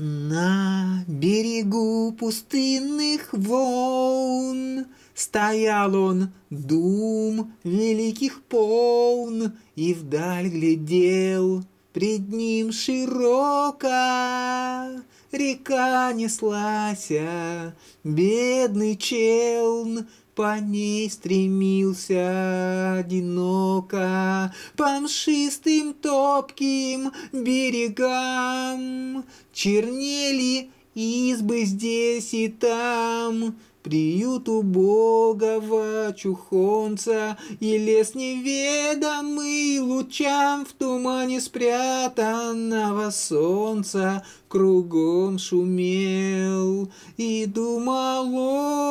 На берегу пустынных волн Стоял он дум великих полн И вдаль глядел — Пред ним широка река неслася, а Бедный челн по ней стремился одиноко По мшистым топким берегам Чернели избы здесь и там, приют убогого чухонца, И лес неведомый лучам в тумане спрятанного солнца Кругом шумел, и думал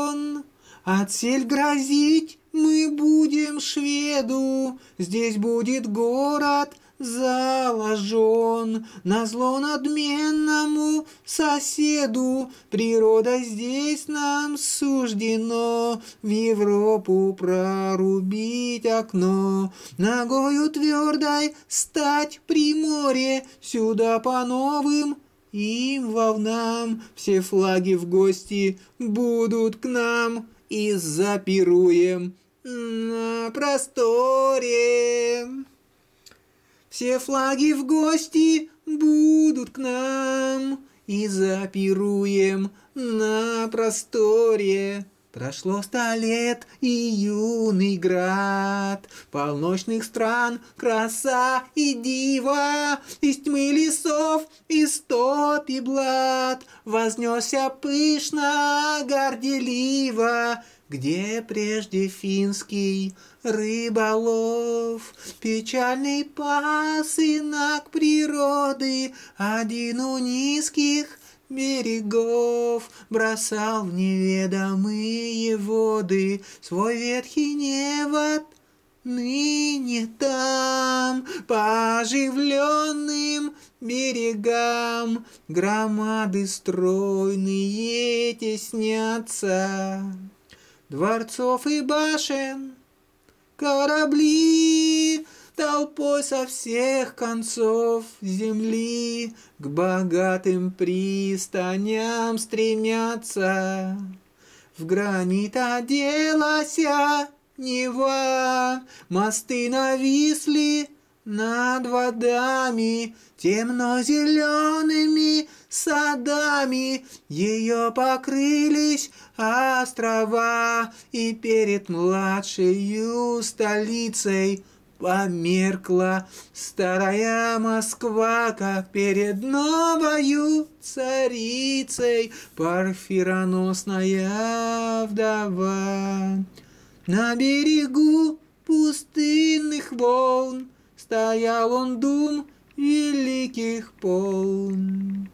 он, Отсель грозить мы будем шведу, Здесь будет город заложен на зло надменному соседу. Природа здесь нам суждено в Европу прорубить окно. Ногою твердой стать при море, сюда по новым им волнам все флаги в гости будут к нам и запируем на просторе. Все флаги в гости будут к нам и запируем на просторе. Прошло ста лет, и юный град Полночных стран, краса и дива Из тьмы лесов и стопи блад Вознесся пышно, горделиво где прежде финский рыболов, печальный пасынок природы, один у низких берегов бросал в неведомые воды свой ветхий невод. Ныне там, по оживленным берегам, Громады стройные теснятся дворцов и башен. Корабли толпой со всех концов земли к богатым пристаням стремятся. В гранит оделася Нева, мосты нависли над водами, темно-зелеными садами Ее покрылись острова, И перед младшей столицей Померкла старая Москва, как перед новою царицей, Парфироносная вдова. На берегу пустынных волн — стоял он дум великих полн.